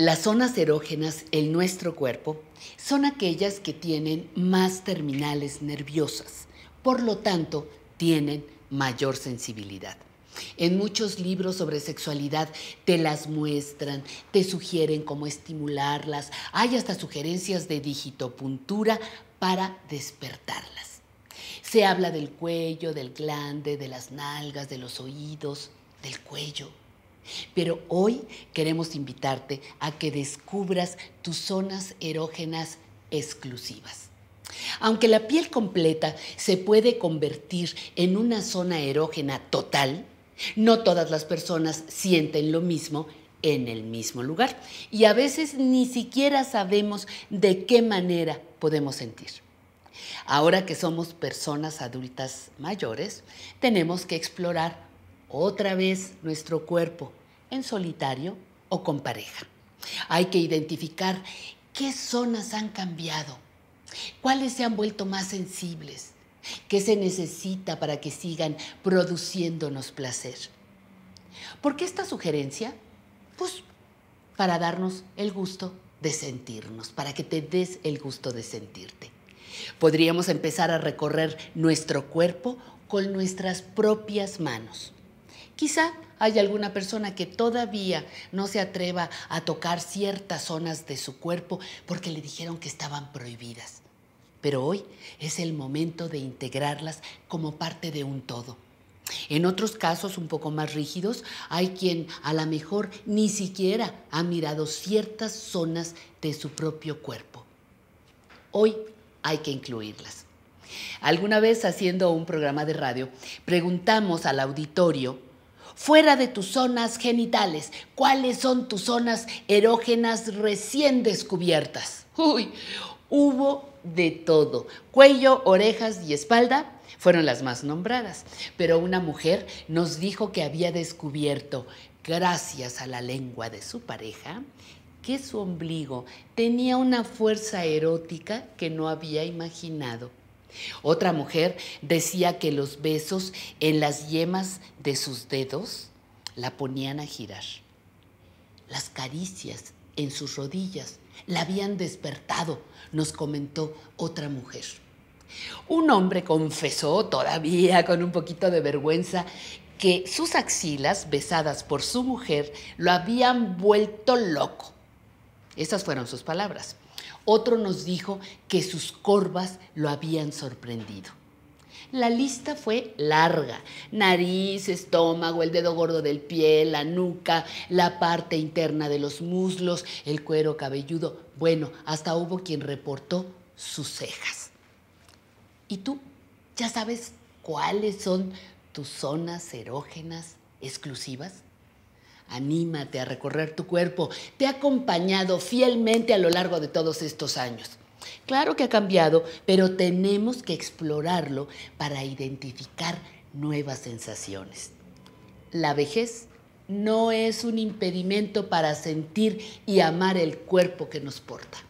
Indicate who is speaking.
Speaker 1: Las zonas erógenas en nuestro cuerpo son aquellas que tienen más terminales nerviosas, por lo tanto, tienen mayor sensibilidad. En muchos libros sobre sexualidad te las muestran, te sugieren cómo estimularlas, hay hasta sugerencias de digitopuntura para despertarlas. Se habla del cuello, del glande, de las nalgas, de los oídos, del cuello, pero hoy queremos invitarte a que descubras tus zonas erógenas exclusivas. Aunque la piel completa se puede convertir en una zona erógena total, no todas las personas sienten lo mismo en el mismo lugar y a veces ni siquiera sabemos de qué manera podemos sentir. Ahora que somos personas adultas mayores, tenemos que explorar otra vez nuestro cuerpo, en solitario o con pareja. Hay que identificar qué zonas han cambiado, cuáles se han vuelto más sensibles, qué se necesita para que sigan produciéndonos placer. ¿Por qué esta sugerencia? Pues para darnos el gusto de sentirnos, para que te des el gusto de sentirte. Podríamos empezar a recorrer nuestro cuerpo con nuestras propias manos Quizá hay alguna persona que todavía no se atreva a tocar ciertas zonas de su cuerpo porque le dijeron que estaban prohibidas. Pero hoy es el momento de integrarlas como parte de un todo. En otros casos un poco más rígidos, hay quien a lo mejor ni siquiera ha mirado ciertas zonas de su propio cuerpo. Hoy hay que incluirlas. Alguna vez haciendo un programa de radio, preguntamos al auditorio fuera de tus zonas genitales. ¿Cuáles son tus zonas erógenas recién descubiertas? Uy, hubo de todo. Cuello, orejas y espalda fueron las más nombradas, pero una mujer nos dijo que había descubierto, gracias a la lengua de su pareja, que su ombligo tenía una fuerza erótica que no había imaginado. Otra mujer decía que los besos en las yemas de sus dedos la ponían a girar. Las caricias en sus rodillas la habían despertado, nos comentó otra mujer. Un hombre confesó, todavía con un poquito de vergüenza, que sus axilas, besadas por su mujer, lo habían vuelto loco. Esas fueron sus palabras. Otro nos dijo que sus corvas lo habían sorprendido. La lista fue larga. Nariz, estómago, el dedo gordo del pie, la nuca, la parte interna de los muslos, el cuero cabelludo. Bueno, hasta hubo quien reportó sus cejas. ¿Y tú? ¿Ya sabes cuáles son tus zonas erógenas exclusivas? Anímate a recorrer tu cuerpo. Te ha acompañado fielmente a lo largo de todos estos años. Claro que ha cambiado, pero tenemos que explorarlo para identificar nuevas sensaciones. La vejez no es un impedimento para sentir y amar el cuerpo que nos porta.